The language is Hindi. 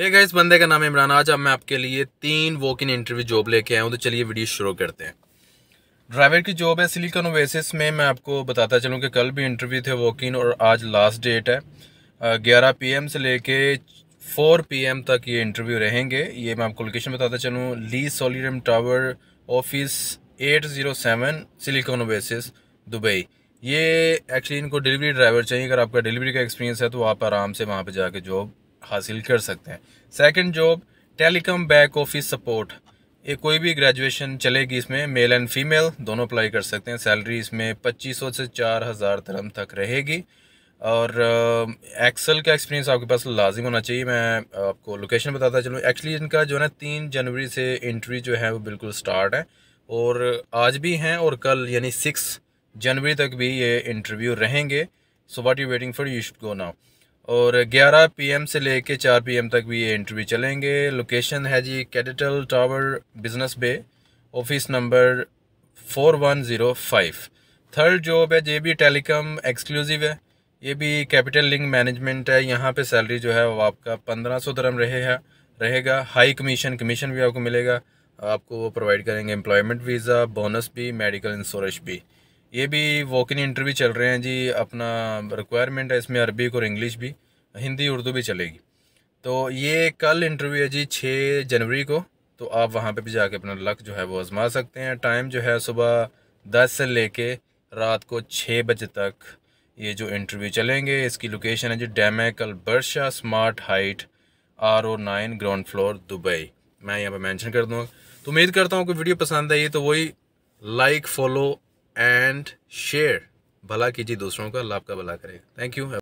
हे गाइस बंदे का नाम इमरान आज अब मैं आपके लिए तीन वॉक इन इंटरव्यू जॉब लेके आया हूँ तो चलिए वीडियो शुरू करते हैं ड्राइवर की जॉब है सिलिकॉन ओवेसिस में मैं आपको बताता चलूँ कि कल भी इंटरव्यू थे वॉक इन और आज लास्ट डेट है ग्यारह पी से लेके फोर पी तक ये इंटरव्यू रहेंगे ये मैं आपको लोकेशन बताता चलूँ ली सोलिडम tower office eight zero seven silicon Dubai ये एक्चुअली इनको डिलीवरी ड्राइवर चाहिए अगर आपका डिलीवरी का एक्सपीरियंस है तो आप आराम से वहाँ पर जाके जॉब हासिल कर सकते हैं second job telecom back office support ये कोई भी ग्रेजुएशन चलेगी इसमें मेल एंड फीमेल दोनों अप्लाई कर सकते हैं सैलरी इसमें 2500 से 4000 धर्म तक रहेगी और एक्सेल uh, का एक्सपीरियंस आपके पास लाजिम होना चाहिए मैं uh, आपको लोकेशन बताता चलूँ एक्चुअली इनका जो है ना तीन जनवरी से इंट्री जो है वो बिल्कुल स्टार्ट है और आज भी हैं और कल यानी सिक्स जनवरी तक भी ये इंटरव्यू रहेंगे so what you waiting for you should go now और 11 पीएम से लेके 4 पीएम तक भी ये इंटरव्यू चलेंगे लोकेशन है जी capital tower business bay office number 4105 third job है जे भी टेलीकॉम एक्सक्लूसिव है ये भी कैपिटल लिंक मैनेजमेंट है यहाँ पे सैलरी जो है वो आपका पंद्रह सौ दरम रहेगा रहेगा हाई कमीशन कमीशन भी आपको मिलेगा आपको वो प्रोवाइड करेंगे एम्प्लॉयमेंट वीज़ा बोनस भी मेडिकल इंश्योरेंस भी ये भी वॉक इन इंटरव्यू चल रहे हैं जी अपना रिक्वायरमेंट है इसमें अरबी और इंग्लिश भी हिंदी उर्दू भी चलेगी तो ये कल इंटरव्यू है जी छः जनवरी को तो आप वहाँ पे भी जाके अपना लक जो है वो आजमा सकते हैं टाइम जो है सुबह दस से लेके रात को छः बजे तक ये जो इंटरव्यू चलेंगे इसकी लोकेशन है जी Damac Barsha smart height R O nine ground floor Dubai मैं यहाँ पर मैंशन कर दूँगा तो उम्मीद करता हूँ कि वीडियो पसंद आई तो वही लाइक फॉलो एंड शेयर भला कीजिए दूसरों का लाभ का भला करेगा थैंक यू